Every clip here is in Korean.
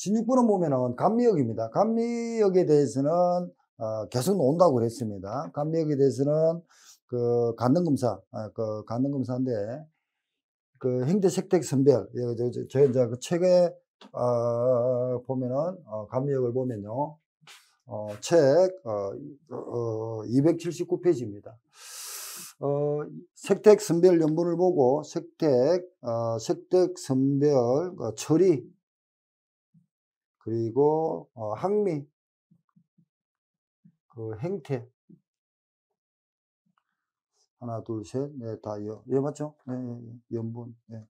16번은 보면은 감미역입니다. 감미역에 대해서는 어, 계속 온다고 그랬습니다. 감미역에 대해서는 그 간능검사, 아, 그 간능검사인데 그 행대 색택 선별, 예, 저, 저, 이제 그 책에 어, 보면은 어, 감미역을 보면요, 어, 책 어, 어, 279페이지입니다. 어, 색택 선별 연분을 보고 색택, 어, 색택 선별 어, 처리 그리고 어, 항미, 그 행태 하나 둘셋넷다 네, 여, 예 맞죠? 예, 예, 예, 연분. 예.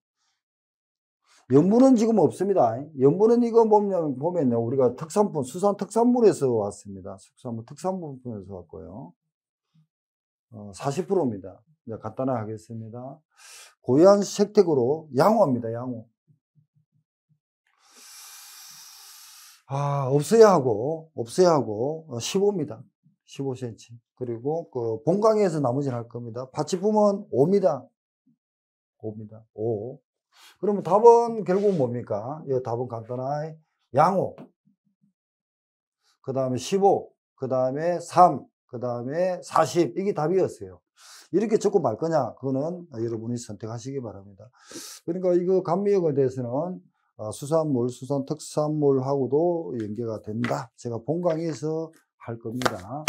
연분은 지금 없습니다. 연분은 이거 보면 보면 우리가 특산품 수산 특산물에서 왔습니다. 수산물 특산물에서 왔고요. 어, 40%입니다. 간단하게 하겠습니다. 고유한 색택으로 양호합니다 양호. 아, 없어야 하고, 없어야 하고, 15입니다. 어, 15cm. 그리고 그 본강에서 나머지는 할 겁니다. 받침품은 5입니다. 5입니다. 5. 그러면 답은 결국 뭡니까? 이 예, 답은 간단하게 양호. 그 다음에 15. 그 다음에 3. 그 다음에 40. 이게 답이었어요. 이렇게 적고 말 거냐? 그거는 여러분이 선택하시기 바랍니다. 그러니까 이거 감미역에 대해서는 어, 수산물, 수산 특산물하고도 연계가 된다. 제가 본 강의에서 할 겁니다.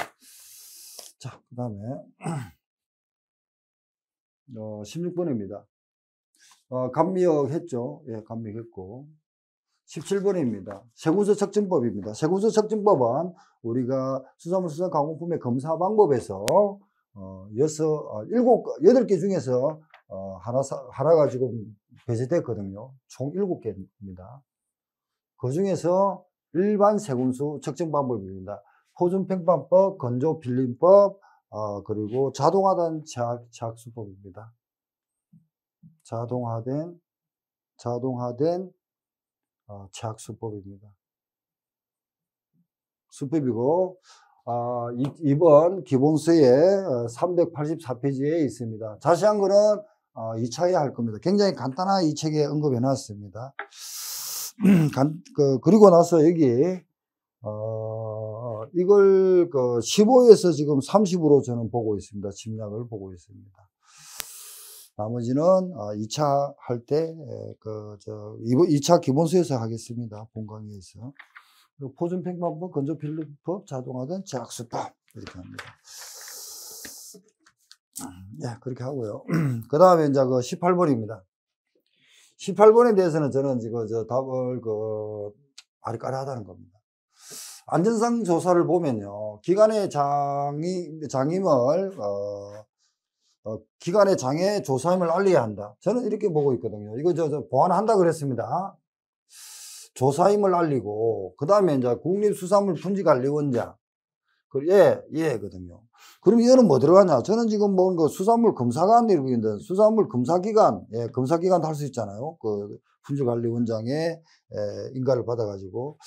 자, 그 다음에 어, 16번입니다. 어, 감미역 했죠. 예, 감미역 했고. 17번입니다. 세구조 척진법입니다. 세구조 척진법은 우리가 수산물 수산 가공품의 검사 방법에서 어, 여섯, 아, 일곱, 여덟 개 중에서 어, 하나, 사, 하나가 지금 배제됐거든요. 총 7개입니다. 그 중에서 일반 세금수 측정 방법입니다. 호준평판법, 건조빌림법 어, 그리고 자동화된 자학, 수법입니다 자동화된, 자동화된 어, 자수법입니다 수법이고, 아, 이, 2번 기본서에 384페이지에 어, 있습니다. 자세한 거는 어, 2차에 할 겁니다. 굉장히 간단하게 이 책에 언급해 놨습니다. 그, 그리고 나서 여기, 어, 이걸 그 15에서 지금 30으로 저는 보고 있습니다. 침략을 보고 있습니다. 나머지는 2차 어, 할 때, 그, 저, 2차 기본서에서 하겠습니다. 본 강의에서. 포준평방법, 뭐 건조필법, 자동화된 제약수법. 이렇게 합니다. 네, 그렇게 하고요. 그 다음에 이제 그 18번입니다. 18번에 대해서는 저는 지금 저 답을 그 아리까리하다는 겁니다. 안전상 조사를 보면요. 기관의 장이, 장임을, 어, 어, 기관의 장애 조사임을 알려야 한다. 저는 이렇게 보고 있거든요. 이거 저, 저 보완한다 그랬습니다. 조사임을 알리고, 그 다음에 이제 국립수산물 분지관리원장, 예, 예거든요. 그럼 이거는 뭐 들어가냐? 저는 지금 뭔그 수산물 검사관이라고 있는데 수산물 검사기관, 예, 검사기관 할수 있잖아요. 그 품질관리원장의 예, 인가를 받아가지고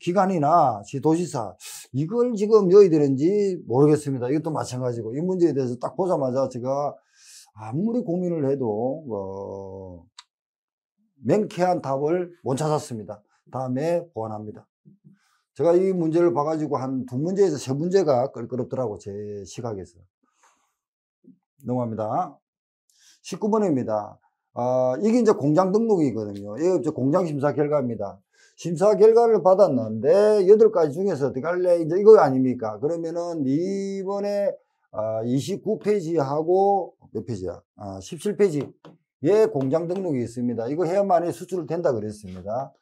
기관이나 도지사 이걸 지금 여의되는지 모르겠습니다. 이것도 마찬가지고 이 문제에 대해서 딱 보자마자 제가 아무리 고민을 해도 어, 맹쾌한 답을 못 찾았습니다. 다음에 보완합니다. 제가 이 문제를 봐가지고 한 두 문제에서 세 문제가 끌끄럽더라고 제 시각에서 넘어갑니다 19번입니다 아, 이게 이제 공장 등록이거든요 이게 이제 공장 심사 결과입니다 심사 결과를 받았는데 8 가지 중에서 어떻게 할래 이제 이거 아닙니까 그러면은 이번에 아, 29페이지하고 몇 페이지야 아, 17페이지에 공장 등록이 있습니다 이거 해야만이 수출을 된다 그랬습니다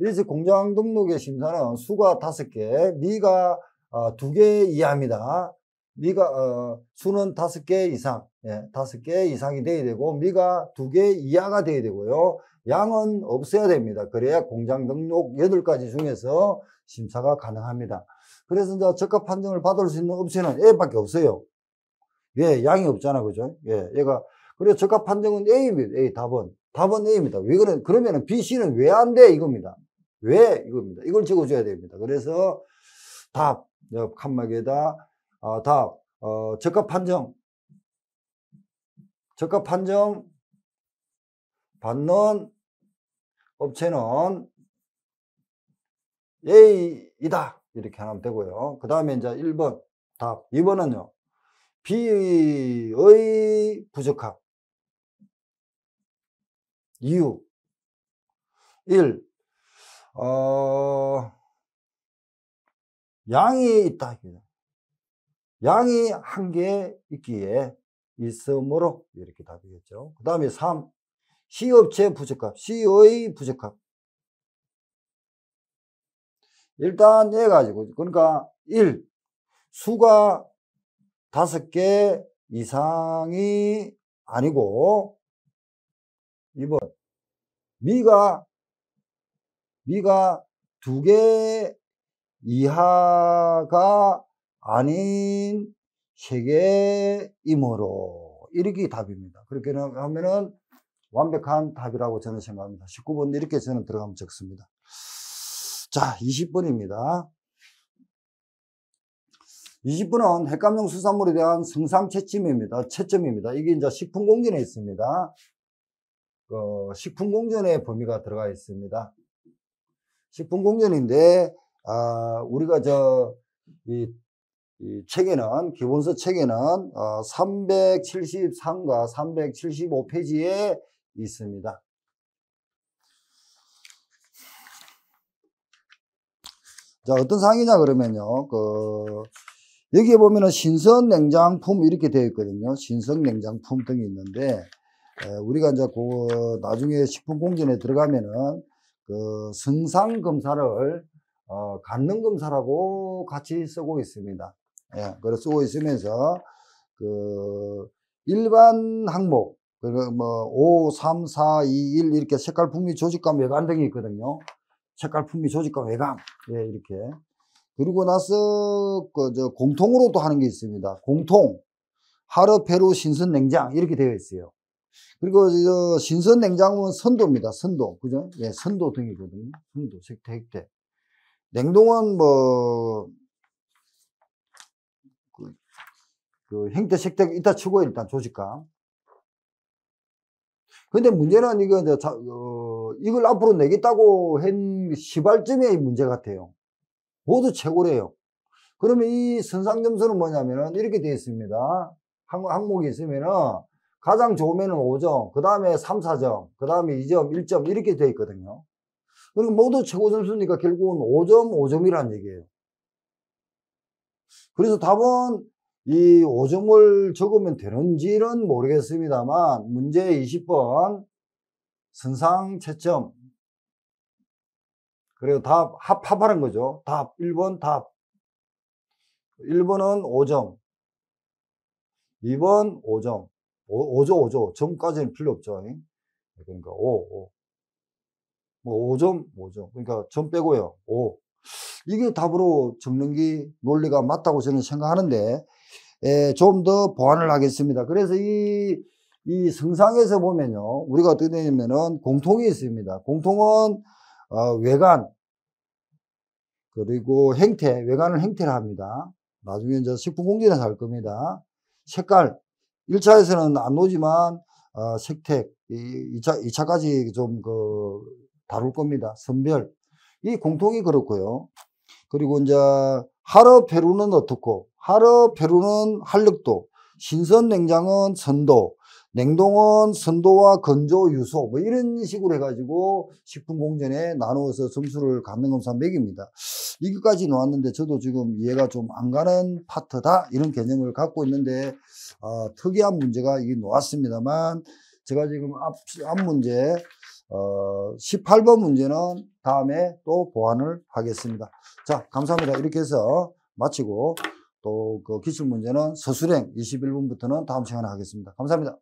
이제 공장 등록의 심사는 수가 다섯 개, 미가 어, 두개 이하입니다. 미가 어, 수는 다섯 개 이상, 예, 다섯 개 이상이 돼야 되고 미가 두 개 이하가 돼야 되고요. 양은 없어야 됩니다. 그래야 공장 등록 여덟 가지 중에서 심사가 가능합니다. 그래서 이제 적합 판정을 받을 수 있는 업체는 A밖에 없어요. 예, 양이 없잖아, 그죠? 예, 얘가 그래 적합 판정은 A입니다. A 답은 답은 A입니다. 왜 그래? 그러면은 B, C는 왜 안 돼? 이겁니다. 왜? 이겁니다. 이걸 적어줘야 됩니다. 그래서 답, 어, 칸막이에다 어, 답, 어, 적합 판정, 적합 판정 받는 업체는 A이다. 이렇게 하면 되고요. 그 다음에 이제 1번 답, 2번은요. B의 부적합 이유 1. 어, 양이 있다. 양이 한 개 있기에 있음으로 이렇게 답이겠죠. 그 다음에 3. 시업체 부적합. 시의 부적합. 일단 얘 가지고 그러니까 1. 수가 다개 이상이 아니고 2번 미가 위가두개 이하가 아닌 세 개이므로 이렇게 답입니다. 그렇게 하면은 완벽한 답이라고 저는 생각합니다. 19번 이렇게 저는 들어가면 적습니다. 자, 20번입니다. 2 0번은 핵감용 수산물에 대한 성상 채점입니다. 채점입니다. 이게 이제 식품 공전에 있습니다. 어, 식품 공전의 범위가 들어가 있습니다. 식품 공전인데 아, 우리가 저이 이 책에는 기본서 책에는 어, 373과 375페이지에 있습니다. 자 어떤 상이냐 그러면요. 그 여기에 보면은 신선 냉장품 이렇게 되어 있거든요. 신선 냉장품 등이 있는데 에, 우리가 이제 그 나중에 식품 공전에 들어가면은 그 성상 검사를 어, 간능 검사라고 같이 쓰고 있습니다. 예, 그걸 쓰고 있으면서 그 일반 항목 그뭐 5, 3, 4, 2, 1 이렇게 색깔 풍미 조직감 외관 등이 있거든요. 색깔 풍미 조직감 외관 예, 이렇게 그리고 나서 그저 공통으로 또 하는 게 있습니다. 공통 하루 페루 신선 냉장 이렇게 되어 있어요. 그리고 저 신선 냉장고는 선도입니다. 선도. 그죠? 예, 선도 등이거든요. 선도, 색대, 핵대. 냉동은 뭐, 그, 그 행대, 색대, 이따 치고 일단 조직감. 근데 문제는 이거, 이제 자, 어, 이걸 앞으로 내겠다고 한 시발점의 문제 같아요. 모두 최고래요. 그러면 이 선상점수는 뭐냐면은 이렇게 되어 있습니다. 항, 항목이 있으면은 가장 좋으면 5점, 그 다음에 3, 4점, 그 다음에 2점, 1점 이렇게 돼 있거든요. 그리고 모두 최고 점수니까 결국은 5점, 5점이란 얘기예요. 그래서 답은 이 5점을 적으면 되는지는 모르겠습니다만 문제 20번 선상 채점 그리고 답 합합하는 거죠. 답 1번 답 1번은 5점 2번 5점 오, 5조, 5조. 점까지는 필요 없죠. 그러니까 5, 5. 뭐 5점, 5점. 그러니까 점 빼고요. 5. 이게 답으로 적는기 논리가 맞다고 저는 생각하는데 예, 좀더 보완을 하겠습니다. 그래서 이, 이 성상에서 보면요. 우리가 어떻게 되냐면은 공통이 있습니다. 공통은 어, 외관 그리고 행태, 외관을 행태를 합니다. 나중에 이제 식품 공장에서 할 겁니다. 색깔, 1차에서는안 오지만 어, 색택 2차이차까지좀그 다룰 겁니다. 선별 이 공통이 그렇고요. 그리고 이제 하르 페루는 어떻고 하르 페루는 한력도 신선 냉장은 선도 냉동은 선도와 건조, 유소 뭐 이런 식으로 해가지고 식품공전에 나누어서 점수를 감능검사 매깁니다. 이것까지 놓았는데 저도 지금 이해가 좀 안 가는 파트다 이런 개념을 갖고 있는데 어, 특이한 문제가 이게 나왔습니다만 제가 지금 앞, 앞 문제 어, 18번 문제는 다음에 또 보완을 하겠습니다. 자 감사합니다. 이렇게 해서 마치고 또 그 기출 문제는 서술행 2 1분부터는 다음 시간에 하겠습니다. 감사합니다.